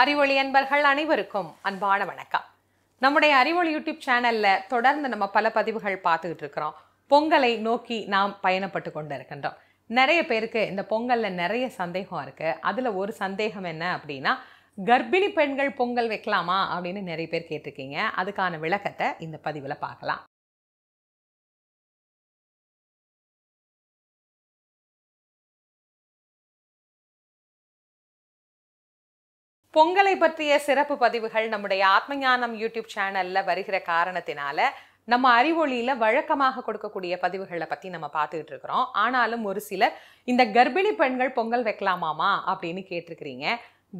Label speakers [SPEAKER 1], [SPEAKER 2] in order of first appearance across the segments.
[SPEAKER 1] அறிவொளி அன்பர்கள் அனைவருக்கும் அன்பான வணக்கம் நம்முடைய அறிவொளி யூடியூப் சேனல்ல தொடர்ந்து நம்ம பல பதிவுகள் பார்த்துக்கிட்டு இருக்கிறோம் பொங்கலை நோக்கி நாம் பயணப்பட்டு கொண்டு இருக்கின்றோம் நிறைய பேருக்கு இந்த பொங்கலில் நிறைய சந்தேகம் இருக்குது அதில் ஒரு சந்தேகம் என்ன அப்படின்னா கர்ப்பிணி பெண்கள் பொங்கல் வைக்கலாமா அப்படின்னு நிறைய பேர் கேட்டிருக்கீங்க அதுக்கான விளக்கத்தை இந்த பதிவில் பார்க்கலாம் பொங்கலை பற்றிய சிறப்பு பதிவுகள் நம்முடைய ஆத்மஞானம் யூடியூப் சேனலில் வருகிற காரணத்தினால நம்ம அறிவொளியில் வழக்கமாக கொடுக்கக்கூடிய பதிவுகளை பற்றி நம்ம பார்த்துக்கிட்டு இருக்கிறோம் ஆனாலும் ஒரு சிலர் இந்த கர்ப்பிணி பெண்கள் பொங்கல் வைக்கலாமாமா அப்படின்னு கேட்டிருக்கிறீங்க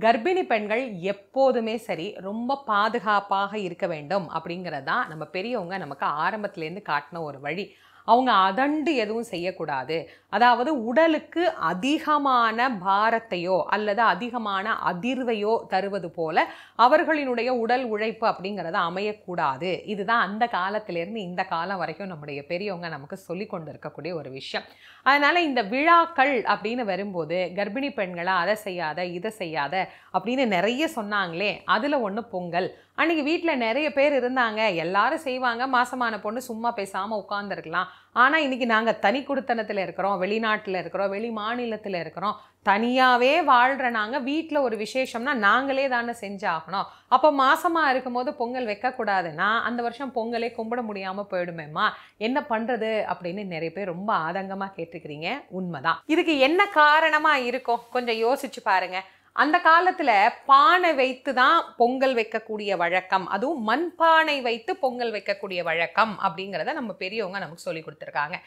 [SPEAKER 1] கர்ப்பிணி பெண்கள் எப்போதுமே சரி ரொம்ப பாதுகாப்பாக இருக்க வேண்டும் அப்படிங்கிறது தான் நம்ம பெரியவங்க நமக்கு ஆரம்பத்துலேருந்து காட்டின ஒரு வழி அவங்க அதண்டு எதுவும் செய்யக்கூடாது அதாவது உடலுக்கு அதிகமான பாரத்தையோ அல்லது அதிகமான அதிர்வையோ தருவது போல அவர்களினுடைய உடல் உழைப்பு அப்படிங்கிறத அமையக்கூடாது இதுதான் அந்த காலத்திலேருந்து இந்த காலம் வரைக்கும் நம்முடைய பெரியவங்க நமக்கு சொல்லி கொண்டு இருக்கக்கூடிய ஒரு விஷயம் அதனால் இந்த விழாக்கள் அப்படின்னு வரும்போது கர்ப்பிணி பெண்களை அதை செய்யாத இதை செய்யாத அப்படின்னு நிறைய சொன்னாங்களே அதில் ஒன்று பொங்கல் அன்றைக்கி வீட்டில் நிறைய பேர் இருந்தாங்க எல்லாரும் செய்வாங்க மாசமான பொண்ணு சும்மா பேசாமல் உட்காந்துருக்கலாம் ஆனால் இன்றைக்கி நாங்கள் தனி குடித்தனத்தில் இருக்கிறோம் வெளிநாட்டில் இருக்கிறோம் வெளி மாநிலத்தில் இருக்கிறோம் தனியாகவே வாழ்கிற நாங்கள் வீட்டில் ஒரு விசேஷம்னா நாங்களே தானே செஞ்சாகணும் அப்போ இருக்கும் இருக்கும்போது பொங்கல் வைக்கக்கூடாதுன்னா அந்த வருஷம் பொங்கலே கும்பிட முடியாமல் போயிடுமேம்மா என்ன பண்ணுறது அப்படின்னு நிறைய பேர் ரொம்ப ஆதங்கமாக கேட்டுக்கிறீங்க உண்மைதான் இதுக்கு என்ன காரணமாக இருக்கும் கொஞ்சம் யோசிச்சு பாருங்கள் அந்த காலத்தில் பானை வைத்து தான் பொங்கல் வைக்கக்கூடிய வழக்கம் அதுவும் மண்பானை வைத்து பொங்கல் வைக்கக்கூடிய வழக்கம் அப்படிங்கிறத நம்ம பெரியவங்க நமக்கு சொல்லி கொடுத்துருக்காங்க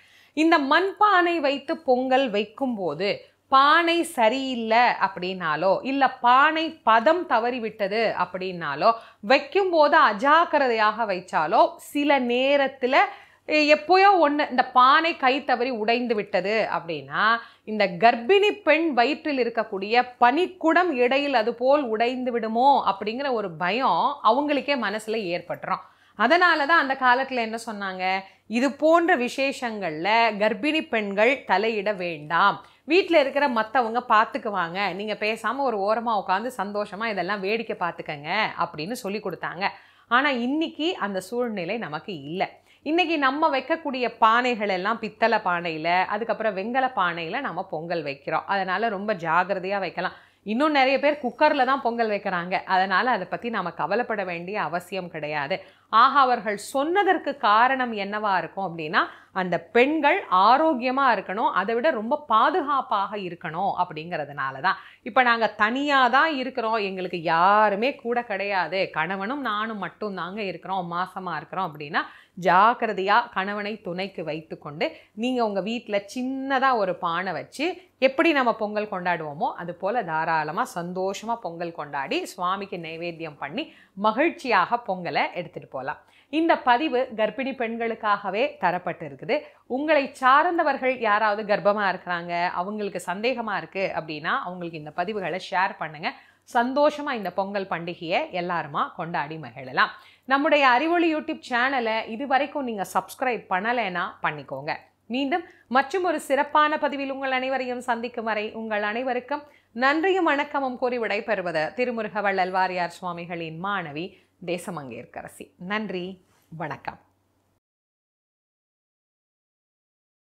[SPEAKER 1] இந்த மண்பானை வைத்து பொங்கல் வைக்கும்போது பானை சரியில்லை அப்படின்னாலோ இல்லை பானை பதம் தவறிவிட்டது அப்படின்னாலோ வைக்கும்போது அஜாக்கிரதையாக வைச்சாலோ சில நேரத்தில் எப்போயோ ஒன்று இந்த பானை கை தவறி உடைந்து விட்டது அப்படின்னா இந்த கர்ப்பிணி பெண் வயிற்றில் இருக்கக்கூடிய பனிக்குடம் இடையில் அது போல் உடைந்து விடுமோ அப்படிங்கிற ஒரு பயம் அவங்களுக்கே மனசில் ஏற்பட்டுறோம் அதனால தான் அந்த காலத்தில் என்ன சொன்னாங்க இது போன்ற விசேஷங்களில் கர்ப்பிணி பெண்கள் தலையிட வேண்டாம் வீட்டில் இருக்கிற மற்றவங்க பார்த்துக்குவாங்க நீங்கள் பேசாமல் ஒரு ஓரமாக உட்காந்து சந்தோஷமாக இதெல்லாம் வேடிக்கை பார்த்துக்கங்க அப்படின்னு சொல்லி கொடுத்தாங்க ஆனால் இன்றைக்கி அந்த சூழ்நிலை நமக்கு இல்லை இன்றைக்கி நம்ம வைக்கக்கூடிய பானைகள் எல்லாம் பித்தளை பானையில் அதுக்கப்புறம் வெங்கல பானையில் நம்ம பொங்கல் வைக்கிறோம் அதனால் ரொம்ப ஜாகிரதையாக வைக்கலாம் இன்னும் நிறைய பேர் குக்கரில் தான் பொங்கல் வைக்கிறாங்க அதனால் அதை பற்றி நாம் கவலைப்பட வேண்டிய அவசியம் கிடையாது ஆக அவர்கள் சொன்னதற்கு காரணம் என்னவாக இருக்கும் அப்படின்னா அந்த பெண்கள் ஆரோக்கியமாக இருக்கணும் அதை விட ரொம்ப பாதுகாப்பாக இருக்கணும் அப்படிங்கிறதுனால தான் இப்போ நாங்கள் தனியாக தான் இருக்கிறோம் எங்களுக்கு யாருமே கூட கிடையாது கணவனும் நானும் மட்டும் தாங்க இருக்கிறோம் மாசமாக இருக்கிறோம் அப்படின்னா ஜாக்கிரதையாக கணவனை துணைக்கு வைத்துக்கொண்டு நீங்கள் உங்கள் வீட்டில் சின்னதாக ஒரு பானை வச்சு எப்படி நம்ம பொங்கல் கொண்டாடுவோமோ அது போல் தாராளமாக சந்தோஷமாக பொங்கல் கொண்டாடி சுவாமிக்கு நைவேத்தியம் பண்ணி மகிழ்ச்சியாக பொங்கலை எடுத்துகிட்டு போகலாம் இந்த பதிவு கர்ப்பிணி பெண்களுக்காகவே தரப்பட்டிருக்குது உங்களை சார்ந்தவர்கள் யாராவது கர்ப்பமாக இருக்கிறாங்க அவங்களுக்கு சந்தேகமாக இருக்குது அப்படின்னா அவங்களுக்கு இந்த பதிவுகளை ஷேர் பண்ணுங்கள் சந்தோஷமாக இந்த பொங்கல் பண்டிகையை எல்லாருமா கொண்டாடி மகிழலாம் நம்முடைய அறிவொளி யூடியூப் சேனலை இது வரைக்கும் நீங்கள் சப்ஸ்கிரைப் பண்ணலைன்னா பண்ணிக்கோங்க மீண்டும் மற்றும் ஒரு சிறப்பான பதிவில் உங்கள் அனைவரையும் சந்திக்கும் வரை உங்கள் அனைவருக்கும் நன்றியும் வணக்கமும் கூறி விடைபெறுவது திருமுருக வள்ளல்வாரியார் சுவாமிகளின் மாணவி தேசமங்கையர்க்கரசி நன்றி வணக்கம்